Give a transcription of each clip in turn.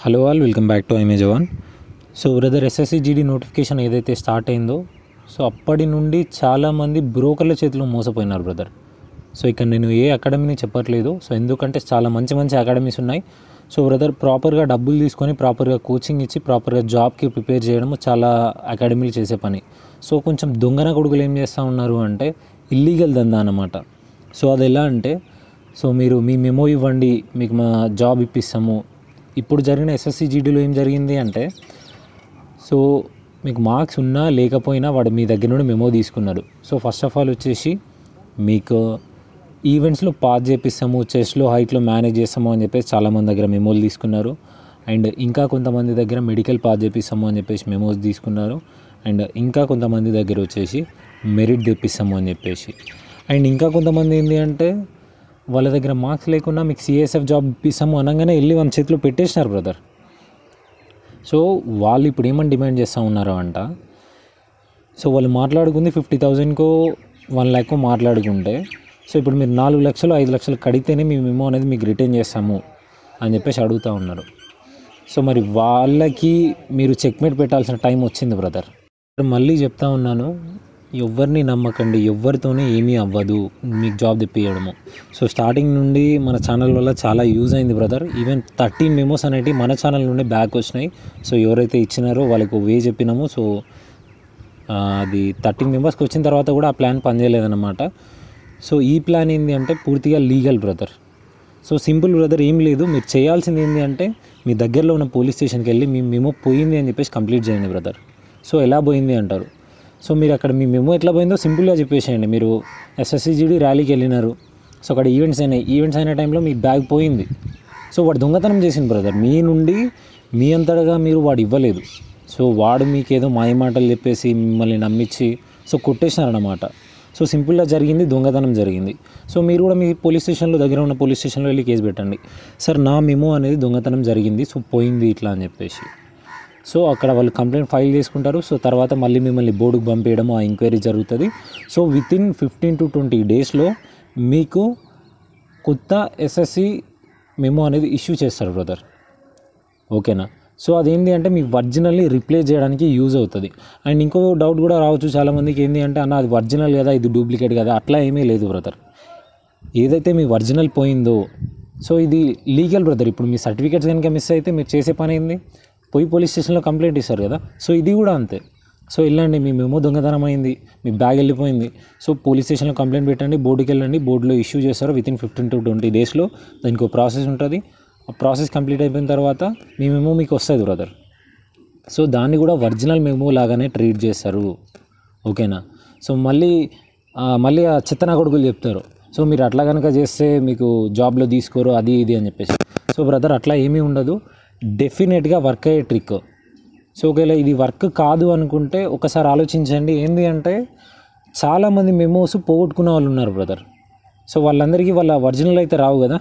hello all welcome back to image one so brother GD notification ఏదైతే start అయిందో so అప్పటి నుండి చాలామంది బ్రోకర్ల చేతిలో మోసపోయినారు బ్రదర్ సో ఇక్కడ నేను ఏ అకాడమీని చెప్పట్లేదు సో ఎందుకంటే చాలా మంచి మంచి అకాడమీస్ ఉన్నాయి సో బ్రదర్ ప్రాపర్గా డబ్బులు తీసుకొని ప్రాపర్గా కోచింగ్ ఇచ్చి ప్రాపర్గా జాబ్కి ప్రిపేర్ చేయడము చాలా అకాడమీలు చేసే పని సో కొంచెం దొంగన కొడుకులు ఏం చేస్తూ ఉన్నారు అంటే ఇల్లీగల్ దందా అన్నమాట సో అది ఎలా అంటే సో మీరు మీ మెమో ఇవ్వండి మీకు మా జాబ్ ఇప్పిస్తాము ఇప్పుడు జరిగిన ఎస్ఎస్సి జీడీలో ఏం జరిగింది అంటే సో మీకు మార్క్స్ ఉన్నా లేకపోయినా వాడు మీ దగ్గర నుండి మెమో తీసుకున్నాడు సో ఫస్ట్ ఆఫ్ ఆల్ వచ్చేసి మీకు ఈవెంట్స్లో పాస్ చేపిస్తాము చెస్లో హైట్లో మేనేజ్ చేస్తాము అని చెప్పేసి చాలామంది దగ్గర మెమోలు తీసుకున్నారు అండ్ ఇంకా కొంతమంది దగ్గర మెడికల్ పాస్ చేపిస్తాము అని చెప్పేసి మెమోస్ తీసుకున్నారు అండ్ ఇంకా కొంతమంది దగ్గర వచ్చేసి మెరిట్ తెప్పిస్తాము అని చెప్పేసి అండ్ ఇంకా కొంతమంది ఏంటి అంటే వాళ్ళ దగ్గర మార్క్స్ లేకుండా మీకు సిఎస్ఎఫ్ జాబ్ ఇప్పిస్తాము అనగానే వెళ్ళి వాళ్ళ చేతిలో పెట్టేసినారు బ్రదర్ సో వాళ్ళు ఇప్పుడు ఏమని డిమాండ్ చేస్తూ ఉన్నారు అంట సో వాళ్ళు మాట్లాడుకుంది ఫిఫ్టీ థౌజండ్కో వన్ ల్యాక్ మాట్లాడుకుంటే సో ఇప్పుడు మీరు నాలుగు లక్షలు ఐదు లక్షలు కడితేనే మీ మెమో అనేది మీకు రిటర్న్ చేస్తాము అని చెప్పేసి అడుగుతూ ఉన్నారు సో మరి వాళ్ళకి మీరు చెక్మేట్ పెట్టాల్సిన టైం వచ్చింది బ్రదర్ మళ్ళీ చెప్తా ఉన్నాను ఎవరిని నమ్మకండి ఎవరితోనే ఏమీ అవ్వదు మీకు జాబ్ తెప్పియడము సో స్టార్టింగ్ నుండి మన ఛానల్ వల్ల చాలా యూజ్ అయింది బ్రదర్ ఈవెన్ థర్టీన్ మెమోస్ అనేవి మన ఛానల్ నుండి బ్యాక్ వచ్చినాయి సో ఎవరైతే ఇచ్చినారో వాళ్ళకు వే చెప్పినాము సో అది థర్టీన్ మెంబర్స్కి వచ్చిన తర్వాత కూడా ఆ ప్లాన్ పనిచేయలేదన్నమాట సో ఈ ప్లాన్ ఏంటి అంటే పూర్తిగా legal brother so simple brother ఏం లేదు మీరు చేయాల్సింది ఏంటి అంటే మీ దగ్గరలో ఉన్న పోలీస్ స్టేషన్కి వెళ్ళి మీ మేము పోయింది అని చెప్పేసి కంప్లీట్ చేయండి బ్రదర్ సో ఎలా పోయింది అంటారు సో మీరు అక్కడ మీ మెమో ఎట్లా పోయిందో సింపుల్గా చెప్పేసేయండి మీరు ఎస్ఎస్సీజీడీ ర్యాలీకి వెళ్ళినారు సో అక్కడ ఈవెంట్స్ అయినాయి ఈవెంట్స్ అయిన టైంలో మీ బ్యాగ్ పోయింది సో వాడు దొంగతనం చేసింది బ్రదర్ మీ నుండి మీ అంతటగా మీరు వాడు ఇవ్వలేదు సో వాడు మీకు ఏదో మాయమాటలు చెప్పేసి మిమ్మల్ని నమ్మించి సో కొట్టేశారనమాట సో సింపుల్గా జరిగింది దొంగతనం జరిగింది సో మీరు కూడా మీ పోలీస్ స్టేషన్లో దగ్గర ఉన్న పోలీస్ స్టేషన్లో వెళ్ళి కేసు పెట్టండి సార్ నా మెమో అనేది దొంగతనం జరిగింది సో పోయింది ఇట్లా అని చెప్పేసి సో అక్కడ వాళ్ళు కంప్లైంట్ ఫైల్ చేసుకుంటారు సో తర్వాత మళ్ళీ మిమ్మల్ని బోర్డుకు పంపించడం ఆ ఎంక్వైరీ జరుగుతుంది so within fifteen to twenty డేస్లో మీకు కొత్త ఎస్ఎస్సి మెమో అనేది ఇష్యూ చేస్తారు బ్రదర్ ఓకేనా సో అదేంటి అంటే మీ ఒరిజినల్ని రిప్లేస్ చేయడానికి యూజ్ అవుతుంది అండ్ ఇంకో డౌట్ కూడా రావచ్చు చాలామందికి ఏంటి అంటే అన్న అది ఒరిజినల్ కదా ఇది డూప్లికేట్ కదా అట్లా ఏమీ లేదు బ్రదర్ ఏదైతే మీ ఒరిజినల్ పోయిందో సో ఇది లీగల్ బ్రదర్ ఇప్పుడు మీ సర్టిఫికేట్స్ కనుక మిస్ అయితే మీరు చేసే పని ఏంది పోయి పోలీస్ స్టేషన్లో కంప్లైంట్ ఇస్తారు కదా సో ఇది కూడా అంతే సో వెళ్ళండి మీ మేము దొంగతనం అయింది మీ బ్యాగ్ వెళ్ళిపోయింది సో పోలీస్ స్టేషన్లో కంప్లైంట్ పెట్టండి బోర్డుకి వెళ్ళండి బోర్డులో ఇష్యూ చేస్తారు వితిన్ ఫిఫ్టీన్ టు ట్వంటీ డేస్లో దానికి ఒక ప్రాసెస్ ఉంటుంది ఆ ప్రాసెస్ కంప్లీట్ అయిపోయిన తర్వాత మీ మేము మీకు వస్తుంది బ్రదర్ సో దాన్ని కూడా ఒరిజినల్ మేము లాగానే ట్రీట్ చేస్తారు ఓకేనా సో మళ్ళీ మళ్ళీ ఆ చిత్తన కొడుకులు చెప్తారు సో మీరు అట్లా కనుక చేస్తే మీకు జాబ్లో తీసుకోరు అది ఇది అని చెప్పేసి సో బ్రదర్ అట్లా ఏమీ ఉండదు డెఫినెట్గా వర్క్ అయ్యే ట్రిక్ సో ఒకవేళ ఇది వర్క్ కాదు అనుకుంటే ఒకసారి ఆలోచించండి ఏంటి అంటే చాలామంది మెమోస్ పోగొట్టుకున్న వాళ్ళు ఉన్నారు బ్రదర్ సో వాళ్ళందరికీ వాళ్ళ ఒరిజినల్ అయితే రావు కదా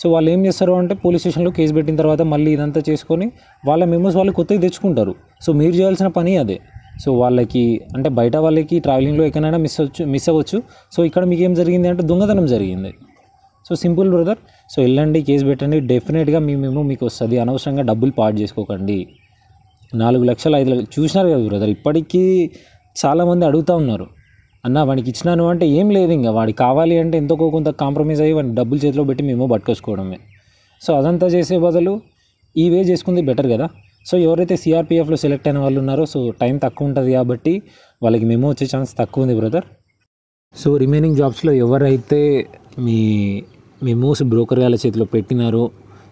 సో వాళ్ళు ఏం చేస్తారు అంటే పోలీస్ స్టేషన్లో కేసు పెట్టిన తర్వాత మళ్ళీ ఇదంతా చేసుకొని వాళ్ళ మెమోస్ వాళ్ళు కొత్తవి తెచ్చుకుంటారు సో మీరు చేయాల్సిన పని అదే సో వాళ్ళకి అంటే బయట వాళ్ళకి ట్రావెలింగ్లో ఎక్కడైనా మిస్ అవచ్చు మిస్ అవ్వచ్చు సో ఇక్కడ మీకు ఏం జరిగింది అంటే దొంగతనం జరిగింది సో సింపుల్ బ్రదర్ సో వెళ్ళండి కేసు పెట్టండి డెఫినెట్గా మీ మేము మీకు వస్తుంది అనవసరంగా డబ్బులు పాడు చేసుకోకండి నాలుగు లక్షలు ఐదు లక్షలు చూసినారు కదా బ్రదర్ ఇప్పటికీ చాలామంది అడుగుతూ ఉన్నారు అన్న వాడికి ఇచ్చినాను అంటే ఏం లేదు ఇంకా వాడికి కావాలి అంటే ఎంతో కొంత కాంప్రమైజ్ అయ్యి వాడిని డబ్బులు చేతిలో పెట్టి మేము పట్టుకొచ్చుకోవడమే సో అదంతా చేసే బదులు ఈ వే చేసుకుంది బెటర్ కదా సో ఎవరైతే సిఆర్పిఎఫ్లో సెలెక్ట్ అయిన వాళ్ళు ఉన్నారో సో టైం తక్కువ ఉంటుంది కాబట్టి వాళ్ళకి మేము వచ్చే ఛాన్స్ తక్కువ ఉంది బ్రదర్ సో రిమైనింగ్ జాబ్స్లో ఎవరైతే మీ మేము బ్రోకర్ వాళ్ళ చేతిలో పెట్టినారు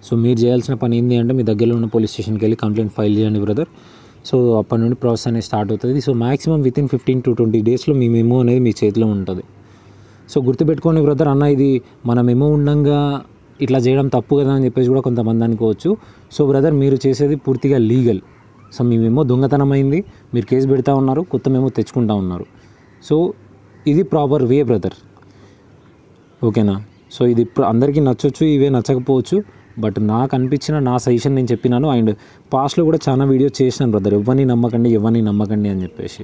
సో మీరు చేయాల్సిన పని ఏంటి అంటే మీ దగ్గరలో ఉన్న పోలీస్ స్టేషన్కి వెళ్ళి కంప్లైంట్ ఫైల్ చేయండి బ్రదర్ సో అప్పటి నుండి ప్రాసెస్ అనేది స్టార్ట్ అవుతుంది so maximum within fifteen to twenty డేస్లో మీ మెమో అనేది మీ చేతిలో ఉంటుంది సో గుర్తుపెట్టుకోండి బ్రదర్ అన్న ఇది మన మెమో ఉండగా ఇట్లా చేయడం తప్పు కదా అని చెప్పేసి కూడా కొంతమంది అనుకోవచ్చు సో బ్రదర్ మీరు చేసేది పూర్తిగా లీగల్ సో మీ మెమో దొంగతనమైంది మీరు కేసు పెడతా ఉన్నారు కొత్త మెమో తెచ్చుకుంటా ఉన్నారు సో ఇది ప్రాపర్ వే బ్రదర్ ఓకేనా సో ఇది ఇప్పుడు అందరికీ నచ్చొచ్చు ఇవే నచ్చకపోవచ్చు బట్ నాకు అనిపించిన నా సజెషన్ నేను చెప్పినాను అండ్ పాస్ట్లో కూడా చాలా వీడియో చేసినాను బ్రదర్ ఎవరిని నమ్మకండి ఎవరిని నమ్మకండి అని చెప్పేసి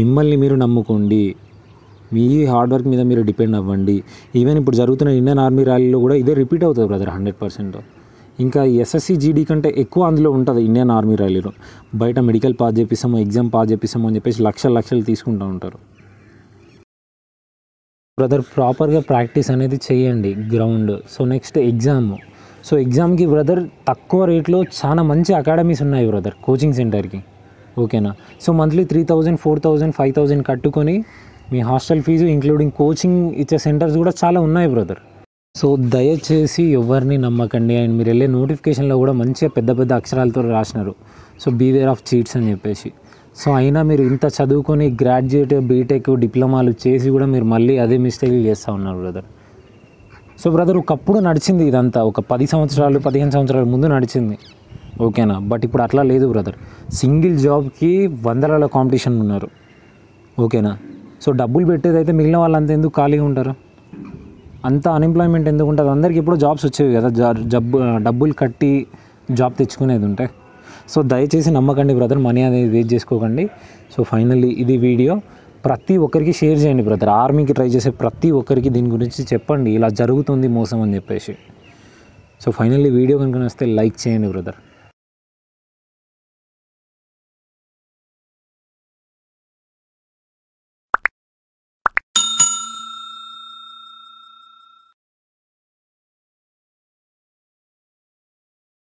మిమ్మల్ని మీరు నమ్ముకోండి మీ హార్డ్ వర్క్ మీద మీరు డిపెండ్ అవ్వండి ఈవెన్ ఇప్పుడు జరుగుతున్న ఇండియన్ ఆర్మీ ర్యాలీలో కూడా ఇదే రిపీట్ అవుతుంది బ్రదర్ హండ్రెడ్ పర్సెంట్ ఇంకా ఎస్ఎస్సి జీడీ కంటే ఎక్కువ అందులో ఉంటుంది ఇండియన్ ఆర్మీ ర్యాలీలో బయట మెడికల్ పాస్ చేపిస్తాము ఎగ్జామ్ పాస్ చేపిస్తాము అని చెప్పేసి లక్షల లక్షలు తీసుకుంటూ ఉంటారు బ్రదర్ ప్రాపర్గా ప్రాక్టీస్ అనేది చేయండి ground so next exam so ఎగ్జామ్కి బ్రదర్ తక్కువ రేట్లో చాలా మంచి అకాడమీస్ ఉన్నాయి బ్రదర్ కోచింగ్ సెంటర్కి ఓకేనా so monthly three thousand four thousand five thousand కట్టుకొని మీ హాస్టల్ ఫీజు ఇంక్లూడింగ్ కోచింగ్ ఇచ్చే సెంటర్స్ కూడా చాలా ఉన్నాయి బ్రదర్ సో దయచేసి ఎవరిని నమ్మకండి అండ్ మీరు వెళ్ళే నోటిఫికేషన్లో కూడా మంచిగా పెద్ద పెద్ద అక్షరాలతో రాసినారు సో బీవేర్ ఆఫ్ చీట్స్ అని చెప్పేసి సో అయినా మీరు ఇంత చదువుకొని గ్రాడ్యుయేట్ బీటెక్ డిప్లొమాలు చేసి కూడా మీరు మళ్ళీ అదే మిస్టేక్ చేస్తూ ఉన్నారు బ్రదర్ సో బ్రదర్ ఒకప్పుడు నడిచింది ఇదంతా ఒక పది సంవత్సరాలు పదిహేను సంవత్సరాల ముందు నడిచింది ఓకేనా బట్ ఇప్పుడు అట్లా లేదు బ్రదర్ సింగిల్ జాబ్కి వందల కాంపిటీషన్ ఉన్నారు ఓకేనా సో డబ్బులు పెట్టేదైతే మిగిలిన వాళ్ళంతా ఎందుకు ఖాళీగా ఉంటారు అంత అన్ఎంప్లాయ్మెంట్ ఎందుకు ఉంటుంది అందరికి ఇప్పుడు జాబ్స్ వచ్చేవి కదా జబ్బు డబ్బులు కట్టి జాబ్ తెచ్చుకునేది ఉంటాయి సో దయచేసి నమ్మకండి బ్రదర్ మనీ అనేది వేస్ట్ చేసుకోకండి సో ఫైనల్లీ ఇది వీడియో ప్రతి ఒక్కరికి షేర్ చేయండి బ్రదర్ ఆర్మీకి ట్రై చేసే ప్రతి ఒక్కరికి దీని గురించి చెప్పండి ఇలా జరుగుతుంది మోసం అని చెప్పేసి సో ఫైనల్లీ వీడియో కనుక నచ్చితే లైక్ చేయండి బ్రదర్